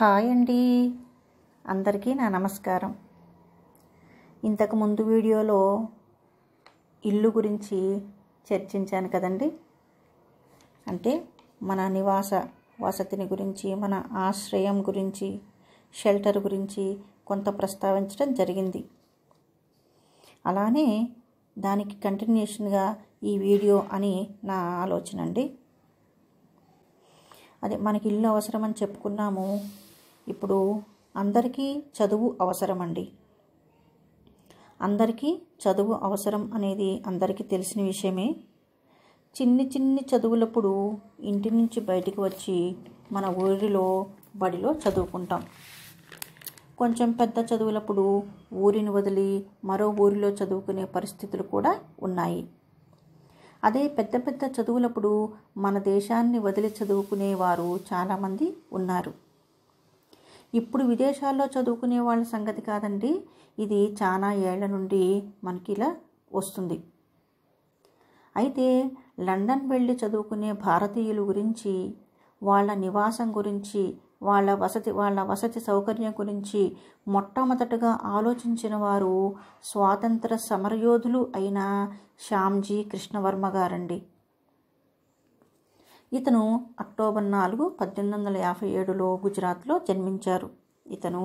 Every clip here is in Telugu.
హాయ్ అండి అందరికీ నా నమస్కారం ఇంతకు ముందు వీడియోలో ఇల్లు గురించి చర్చించాను కదండి అంటే మన నివాస వసతిని గురించి మన ఆశ్రయం గురించి షెల్టర్ గురించి కొంత ప్రస్తావించడం జరిగింది అలానే దానికి కంటిన్యూషన్గా ఈ వీడియో అని నా ఆలోచన అండి అదే మనకి ఇల్లు అవసరమని చెప్పుకున్నాము ఇప్పుడు అందరికీ చదువు అవసరమండి అందరికీ చదువు అవసరం అనేది అందరికీ తెలిసిన విషయమే చిన్ని చిన్ని చదువులప్పుడు ఇంటి నుంచి బయటికి వచ్చి మన ఊరిలో బడిలో చదువుకుంటాం కొంచెం పెద్ద చదువులప్పుడు ఊరిని వదిలి మరో ఊరిలో చదువుకునే పరిస్థితులు కూడా ఉన్నాయి అదే పెద్ద పెద్ద చదువులప్పుడు మన దేశాన్ని వదిలి చదువుకునేవారు చాలామంది ఉన్నారు ఇప్పుడు విదేశాల్లో చదువుకునే వాళ్ళ సంగతి కాదండి ఇది చాలా ఏళ్ల నుండి మనకి ఇలా వస్తుంది అయితే లండన్ వెళ్ళి చదువుకునే భారతీయుల గురించి వాళ్ళ నివాసం గురించి వాళ్ళ వసతి వాళ్ళ వసతి సౌకర్యం గురించి మొట్టమొదటగా ఆలోచించిన వారు స్వాతంత్ర సమరయోధులు అయిన శ్యామ్జీ కృష్ణవర్మ గారండి ఇతను అక్టోబర్ నాలుగు పద్దెనిమిది వందల యాభై ఏడులో గుజరాత్లో జన్మించారు ఇతను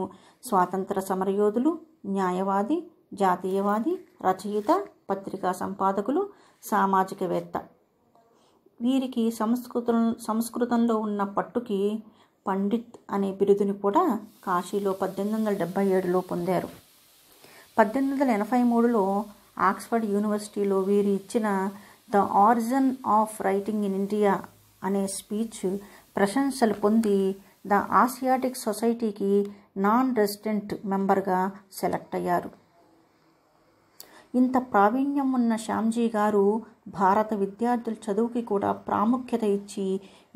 స్వాతంత్ర సమరయోధులు న్యాయవాది జాతీయవాది రచయిత పత్రికా సంపాదకులు సామాజికవేత్త వీరికి సంస్కృతం సంస్కృతంలో ఉన్న పట్టుకి పండిత్ అనే బిరుదుని కూడా కాశీలో పద్దెనిమిది వందల డెబ్బై ఏడులో పొందారు పద్దెనిమిది వందల ఎనభై మూడులో ఆక్స్ఫర్డ్ యూనివర్సిటీలో వీరు ఇచ్చిన the origin of writing in India అనే స్పీచ్ ప్రశంసలు పొంది ద ఆసియాటిక్ సొసైటీకి నాన్ రెసిడెంట్ మెంబర్గా సెలెక్ట్ అయ్యారు ఇంత ప్రావీణ్యం ఉన్న శ్యామ్జీ గారు భారత విద్యార్థుల చదువుకి కూడా ప్రాముఖ్యత ఇచ్చి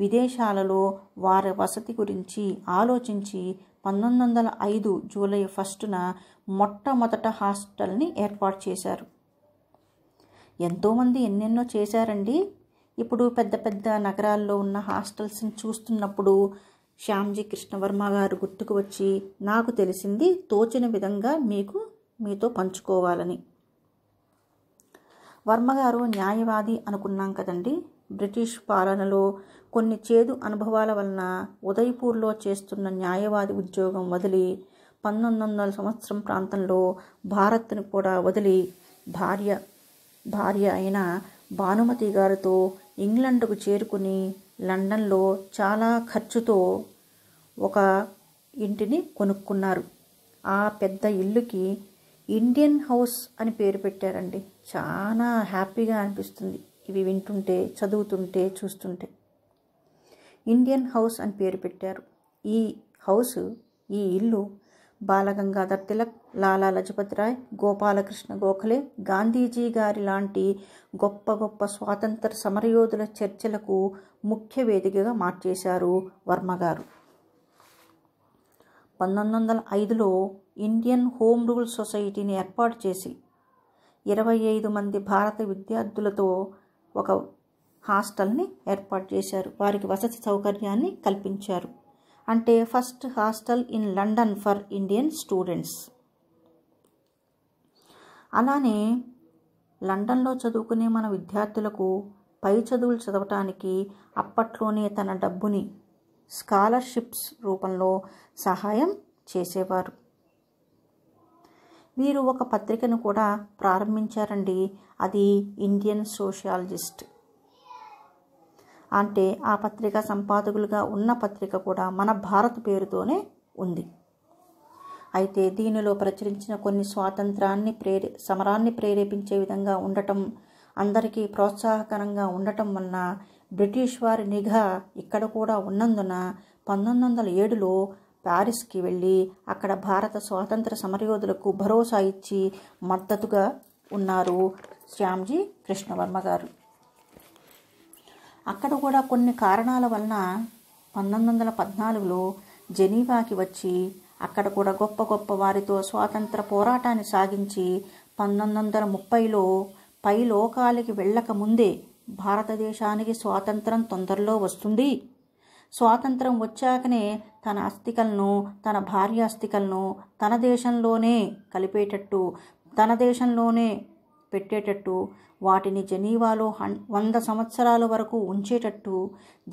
విదేశాలలో వారి వసతి గురించి ఆలోచించి పంతొమ్మిది వందల ఐదు జూలై ఫస్టున మొట్టమొదట హాస్టల్ని ఏర్పాటు చేశారు ఎంతోమంది ఎన్నెన్నో చేశారండి ఇప్పుడు పెద్ద పెద్ద నగరాల్లో ఉన్న హాస్టల్స్ని చూస్తున్నప్పుడు శ్యామ్జీ కృష్ణవర్మ గారు గుర్తుకు వచ్చి నాకు తెలిసింది తోచిన విధంగా మీకు మీతో పంచుకోవాలని వర్మగారు న్యాయవాది అనుకున్నాం కదండి బ్రిటిష్ పాలనలో కొన్ని చేదు అనుభవాల వలన ఉదయపూర్లో చేస్తున్న న్యాయవాది ఉద్యోగం వదిలి పంతొమ్మిది వందల సంవత్సరం ప్రాంతంలో భారత్ను కూడా వదిలి భార్య భార్య అయిన భానుమతి గారితో ఇంగ్లండ్కు చేరుకుని లండన్లో చాలా ఖర్చుతో ఒక ఇంటిని కొనుక్కున్నారు ఆ పెద్ద ఇల్లుకి ఇండియన్ హౌస్ అని పేరు పెట్టారండి చాలా హ్యాపీగా అనిపిస్తుంది ఇవి వింటుంటే చదువుతుంటే చూస్తుంటే ఇండియన్ హౌస్ అని పేరు పెట్టారు ఈ హౌస్ ఈ ఇల్లు బాలగంగాధర్ తిలక్ లాలా లజపతి రాయ్ గోపాలకృష్ణ గోఖలే గాంధీజీ గారి లాంటి గొప్ప గొప్ప స్వాతంత్ర సమరయోధుల చర్చలకు ముఖ్య వేదికగా మార్చేశారు వర్మగారు పంతొమ్మిది వందల ఐదులో ఇండియన్ హోమ్ రూల్ సొసైటీని ఏర్పాటు చేసి ఇరవై ఐదు మంది భారత విద్యార్థులతో ఒక హాస్టల్ని ఏర్పాటు చేశారు వారికి వసతి సౌకర్యాన్ని కల్పించారు అంటే first hostel in London for Indian students అలానే లండన్లో చదువుకునే మన విద్యార్థులకు పై చదువులు చదవటానికి అప్పట్లోనే తన డబ్బుని స్కాలర్షిప్స్ రూపంలో సహాయం చేసేవారు వీరు ఒక పత్రికను కూడా ప్రారంభించారండి అది ఇండియన్ సోషియాలజిస్ట్ అంటే ఆ పత్రిక సంపాదకులుగా ఉన్న పత్రిక కూడా మన భారత్ పేరుతోనే ఉంది అయితే దీనిలో ప్రచురించిన కొన్ని స్వాతంత్రాన్ని ప్రేరే సమరాన్ని ప్రేరేపించే విధంగా ఉండటం అందరికీ ప్రోత్సాహకరంగా ఉండటం వలన బ్రిటిష్ వారి నిఘా ఇక్కడ కూడా ఉన్నందున పంతొమ్మిది వందల ఏడులో ప్యారిస్కి వెళ్ళి అక్కడ భారత స్వాతంత్ర సమరయోధులకు భరోసా ఇచ్చి మద్దతుగా ఉన్నారు శ్యామ్జీ కృష్ణవర్మ గారు అక్కడ కూడా కొన్ని కారణాల వలన పంతొమ్మిది వందల పద్నాలుగులో జెనీవాకి వచ్చి అక్కడ కూడా గొప్ప గొప్ప వారితో స్వాతంత్ర పోరాటాన్ని సాగించి పంతొమ్మిది వందల ముప్పైలో పై లోకాలకి వెళ్ళకముందే భారతదేశానికి స్వాతంత్రం తొందరలో వస్తుంది స్వాతంత్రం వచ్చాకనే తన అస్థికలను తన భార్య అస్థికలను తన దేశంలోనే కలిపేటట్టు తన దేశంలోనే పెట్టేటట్టు వాటిని జెనీవాలో హన్ వంద సంవత్సరాల వరకు ఉంచేటట్టు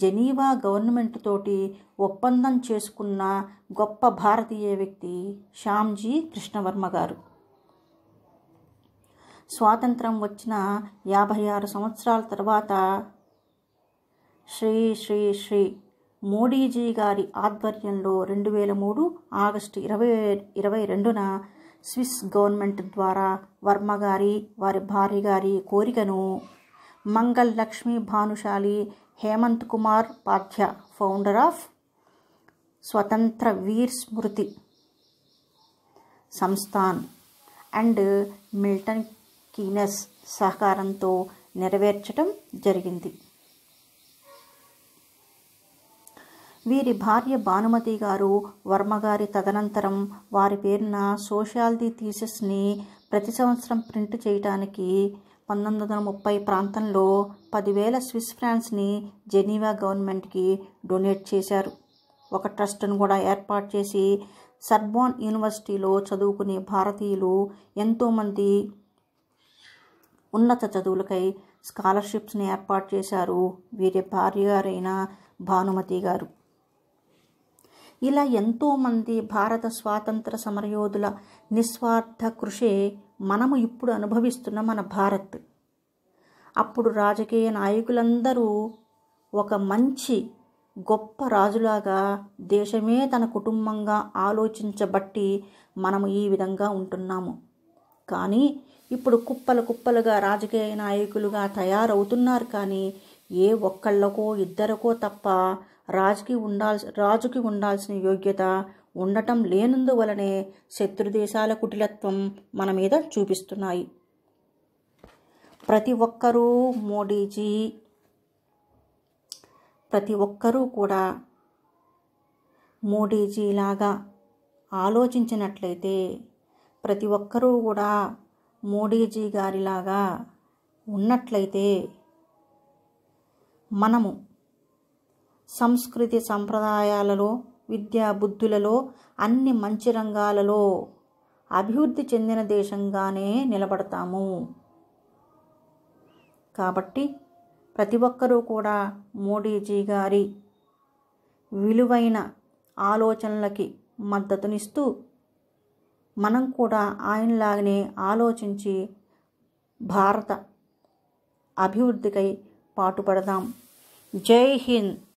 జెనీవా గవర్నమెంట్ తోటి ఒప్పందం చేసుకున్న గొప్ప భారతీయ వ్యక్తి శ్యామ్జీ కృష్ణవర్మ గారు స్వాతంత్రం వచ్చిన యాభై ఆరు సంవత్సరాల తర్వాత శ్రీ శ్రీ శ్రీ మోడీజీ గారి ఆధ్వర్యంలో రెండు వేల మూడు ఆగస్టు ఇరవై ఇరవై రెండున స్విస్ గవర్నమెంట్ ద్వారా వర్మ గారి వారి భార్య గారి కోరికను Mangal Lakshmi Bhanushali Hemant Kumar Padhya founder of Swatantra Veer Smriti Sansthan and Milton Keynes సహకారంతో నెరవేర్చడం జరిగింది వీరి భార్య భానుమతి గారు వర్మగారి తదనంతరం వారి పేరున సోషాలిటీ థీసెస్ని ప్రతి సంవత్సరం ప్రింట్ చేయటానికి పంతొమ్మిది వందల ముప్పై ప్రాంతంలో పదివేల స్విస్ ఫ్రాన్స్ని జెనీవా గవర్నమెంట్కి డొనేట్ చేశారు ఒక ట్రస్ట్ను కూడా ఏర్పాటు చేసి సర్బోన్ యూనివర్సిటీలో చదువుకునే భారతీయులు ఎంతోమంది ఉన్నత చదువులకై స్కాలర్షిప్స్ని ఏర్పాటు చేశారు వీరి భార్య గారైన భానుమతి గారు ఇలా ఎంతోమంది భారత స్వాతంత్ర సమరయోధుల నిస్వార్థ కృషే మనము ఇప్పుడు అనుభవిస్తున్న మన భారత్ అప్పుడు రాజకీయ నాయకులందరూ ఒక మంచి గొప్ప రాజులాగా దేశమే తన కుటుంబంగా ఆలోచించబట్టి మనము ఈ విధంగా ఉంటున్నాము కానీ ఇప్పుడు కుప్పలు కుప్పలుగా రాజకీయ నాయకులుగా తయారవుతున్నారు కానీ ఏ ఒక్కళ్ళకో ఇద్దరికో తప్ప రాజుకి ఉండాల్సి రాజుకి ఉండాల్సిన యోగ్యత ఉండటం లేనందువలనే శత్రుదేశాల కుటిలత్వం మన మీద చూపిస్తున్నాయి ప్రతి ఒక్కరూ మోడీజీ ప్రతి ఒక్కరూ కూడా మోడీజీలాగా ఆలోచించినట్లయితే ప్రతి ఒక్కరూ కూడా మోడీజీ గారిలాగా ఉన్నట్లయితే మనము సంస్కృతి సంప్రదాయాలలో విద్యా బుద్ధులలో అన్ని మంచి రంగాలలో అభివృద్ధి చెందిన దేశంగానే నిలబడతాము కాబట్టి ప్రతి ఒక్కరూ కూడా మోడీజీ గారి విలువైన ఆలోచనలకి మద్దతునిస్తూ మనం కూడా ఆయనలాగానే ఆలోచించి భారత అభివృద్ధికై పాటుపడదాం జై హింద్